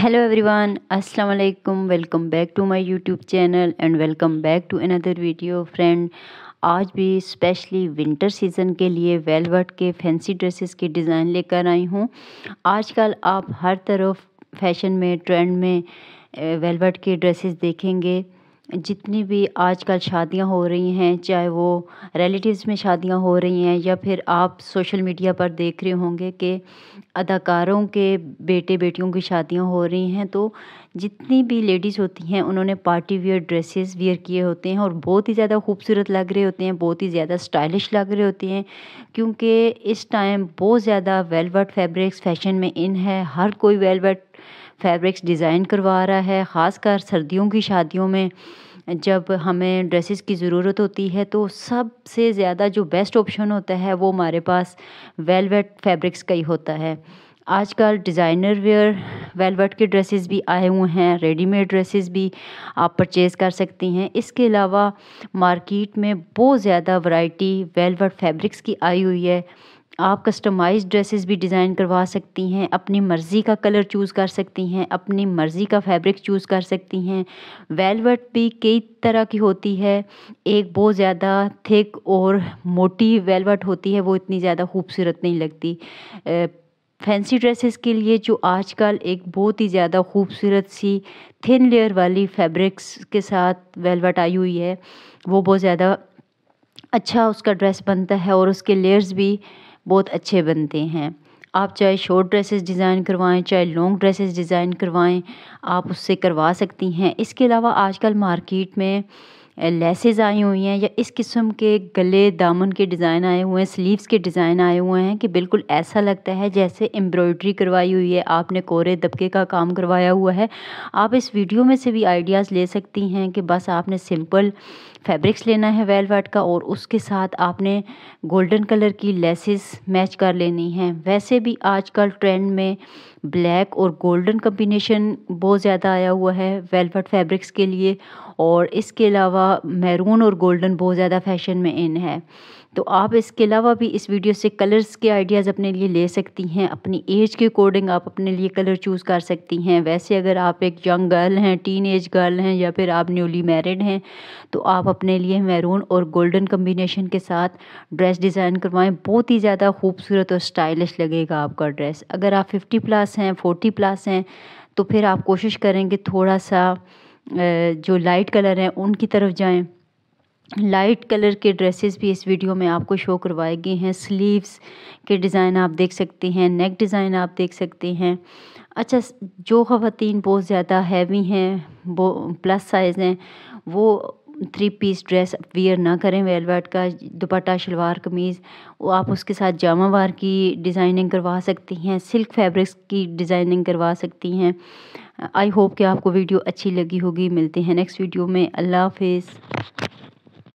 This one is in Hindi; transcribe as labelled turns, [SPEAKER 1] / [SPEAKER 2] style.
[SPEAKER 1] हेलो एवरीवन अस्सलाम वालेकुम welcome back to my YouTube channel and welcome back to another video friend आज भी स्पेशली विंटर सीज़न के लिए वेलवेट के फैंसी ड्रेसेस के डिज़ाइन लेकर आई हूँ आजकल आप हर तरफ फैशन में ट्रेंड में वेलवेट eh, के ड्रेसेस देखेंगे जितनी भी आजकल शादियां हो रही हैं चाहे वो रिलेटिव्स में शादियां हो रही हैं या फिर आप सोशल मीडिया पर देख रहे होंगे कि अदाकारों के बेटे बेटियों की शादियां हो रही हैं तो जितनी भी लेडीज़ होती हैं उन्होंने पार्टी वियर ड्रेसेस वियर किए होते हैं और बहुत ही ज़्यादा खूबसूरत लग रहे होते हैं बहुत ही ज़्यादा स्टाइलिश लग रहे होते हैं क्योंकि इस टाइम बहुत ज़्यादा वेलवेट फैब्रिक्स फैशन में इन है हर कोई वेलवेट फैब्रिक्स डिज़ाइन करवा रहा है ख़ासकर सर्दियों की शादियों में जब हमें ड्रेसेस की ज़रूरत होती है तो सबसे ज़्यादा जो बेस्ट ऑप्शन होता है वो हमारे पास वेलवेट फैब्रिक्स का ही होता है आजकल डिज़ाइनर वेयर वेलवेट के ड्रेसेस भी आए हुए हैं रेडीमेड ड्रेसेस भी आप परचेज़ कर सकती हैं इसके अलावा मार्केट में बहुत ज़्यादा वैरायटी वेलवेट फैब्रिक्स की आई हुई है आप कस्टमाइज ड्रेसेस भी डिज़ाइन करवा सकती हैं अपनी मर्ज़ी का कलर चूज़ कर सकती हैं अपनी मर्ज़ी का फैब्रिक चूज़ कर सकती हैं वेलवेट भी कई तरह की होती है एक बहुत ज़्यादा थिक और मोटी वेलवेट होती है वो इतनी ज़्यादा खूबसूरत नहीं लगती फैंसी ड्रेसेस के लिए जो आजकल एक बहुत ही ज़्यादा खूबसूरत सी थिन लेयर वाली फैब्रिक्स के साथ वेलवेट आई हुई है वो बहुत ज़्यादा अच्छा उसका ड्रेस बनता है और उसके लेयर्स भी बहुत अच्छे बनते हैं आप चाहे शॉर्ट ड्रेसेस डिज़ाइन करवाएं चाहे लॉन्ग ड्रेसेस डिज़ाइन करवाएं आप उससे करवा सकती हैं इसके अलावा आजकल मार्केट में लेसेस आई हुई हैं या इस किस्म के गले दामन के डिज़ाइन आए हुए हैं स्लीव्स के डिज़ाइन आए हुए हैं कि बिल्कुल ऐसा लगता है जैसे एम्ब्रॉयड्री करवाई हुई है आपने कोरे दबके का काम करवाया हुआ है आप इस वीडियो में से भी आइडियाज़ ले सकती हैं कि बस आपने सिंपल फैब्रिक्स लेना है वेलवेट का और उसके साथ आपने गोल्डन कलर की लेसेस मैच कर लेनी हैं वैसे भी आजकल ट्रेंड में ब्लैक और गोल्डन कम्बिनेशन बहुत ज़्यादा आया हुआ है वेलवेट फैब्रिक्स के लिए और इसके अलावा मैरून और गोल्डन बहुत ज़्यादा फैशन में इन है तो आप इसके अलावा भी इस वीडियो से कलर्स के आइडियाज़ अपने लिए ले सकती हैं अपनी एज के अकॉर्डिंग आप अपने लिए कलर चूज़ कर सकती हैं वैसे अगर आप एक यंग गर्ल हैं टीन एज गर्ल हैं या फिर आप न्यूली मैरिड हैं तो आप अपने लिए मैरून और गोल्डन कम्बिनेशन के साथ ड्रेस डिज़ाइन करवाएं बहुत ही ज़्यादा खूबसूरत और स्टाइलिश लगेगा आपका ड्रेस अगर आप फिफ्टी प्लस हैं फोर्टी प्लस हैं तो फिर आप कोशिश करेंगे थोड़ा सा जो लाइट कलर हैं उनकी तरफ जाएं लाइट कलर के ड्रेसेस भी इस वीडियो में आपको शो करवाए गए हैं स्लीव्स के डिज़ाइन आप देख सकते हैं नेक डिज़ाइन आप देख सकते हैं अच्छा जो ख़वातीन बहुत ज़्यादा हैवी हैं वो प्लस साइज़ हैं वो थ्री पीस ड्रेस वियर ना करें वेलवेट का दुपट्टा शलवार कमीज़ वो आप उसके साथ जामावार की डिज़ाइनिंग करवा सकती हैं सिल्क फैब्रिक्स की डिज़ाइनिंग करवा सकती हैं आई होप कि आपको वीडियो अच्छी लगी होगी मिलते हैं नेक्स्ट वीडियो में अल्लाह हाफिज़